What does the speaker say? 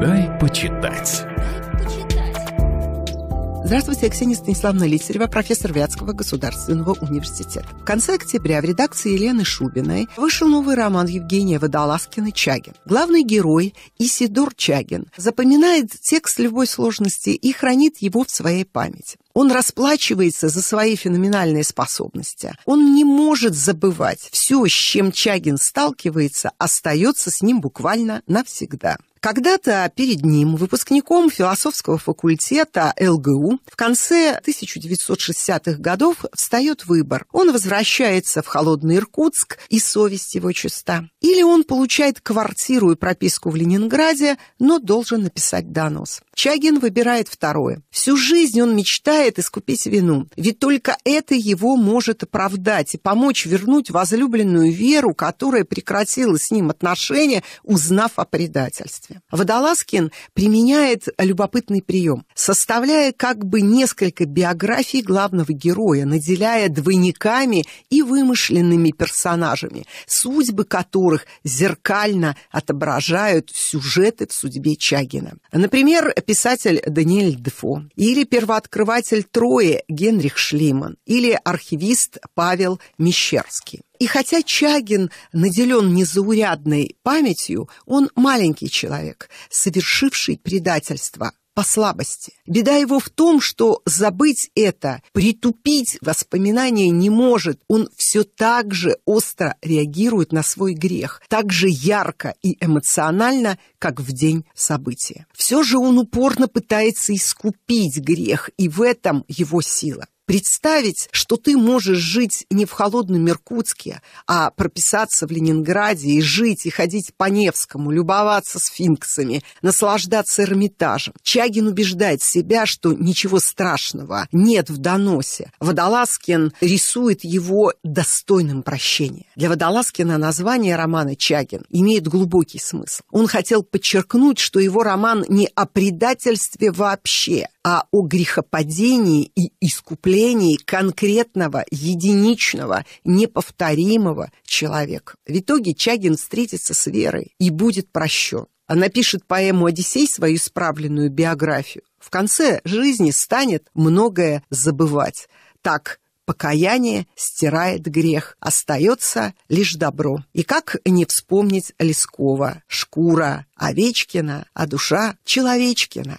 Дай почитать. Здравствуйте, я Ксения Станиславовна Лицарева, профессор Вятского государственного университета. В конце октября в редакции Елены Шубиной вышел новый роман Евгения Водолазкина «Чагин». Главный герой Исидор Чагин запоминает текст любой сложности и хранит его в своей памяти. Он расплачивается за свои феноменальные способности. Он не может забывать. Все, с чем Чагин сталкивается, остается с ним буквально навсегда. Когда-то перед ним, выпускником философского факультета ЛГУ, в конце 1960-х годов встает выбор. Он возвращается в холодный Иркутск, и совесть его чиста. Или он получает квартиру и прописку в Ленинграде, но должен написать донос. Чагин выбирает второе. Всю жизнь он мечтает помогает искупить вину. Ведь только это его может оправдать и помочь вернуть возлюбленную веру, которая прекратила с ним отношения, узнав о предательстве. Водолазкин применяет любопытный прием, составляя как бы несколько биографий главного героя, наделяя двойниками и вымышленными персонажами, судьбы которых зеркально отображают сюжеты в судьбе Чагина. Например, писатель Даниэль Дефо или первооткрыватель писатель Трои Генрих Шлиман или архивист Павел Мещерский. И хотя Чагин наделен незаурядной памятью, он маленький человек, совершивший предательство, по слабости. Беда его в том, что забыть это, притупить воспоминания не может. Он все так же остро реагирует на свой грех, так же ярко и эмоционально, как в день события. Все же он упорно пытается искупить грех, и в этом его сила. Представить, что ты можешь жить не в холодном Иркутске, а прописаться в Ленинграде и жить, и ходить по Невскому, любоваться сфинксами, наслаждаться Эрмитажем. Чагин убеждает себя, что ничего страшного нет в доносе. Водолазкин рисует его достойным прощения. Для Водолазкина название романа «Чагин» имеет глубокий смысл. Он хотел подчеркнуть, что его роман не о предательстве вообще, а о грехопадении и искуплении проявлений конкретного, единичного, неповторимого человека. В итоге Чагин встретится с Верой и будет прощен. Она пишет поэму «Одиссей» свою исправленную биографию. В конце жизни станет многое забывать. Так, покаяние стирает грех, остается лишь добро. И как не вспомнить Лескова, Шкура, Овечкина, а душа Человечкина?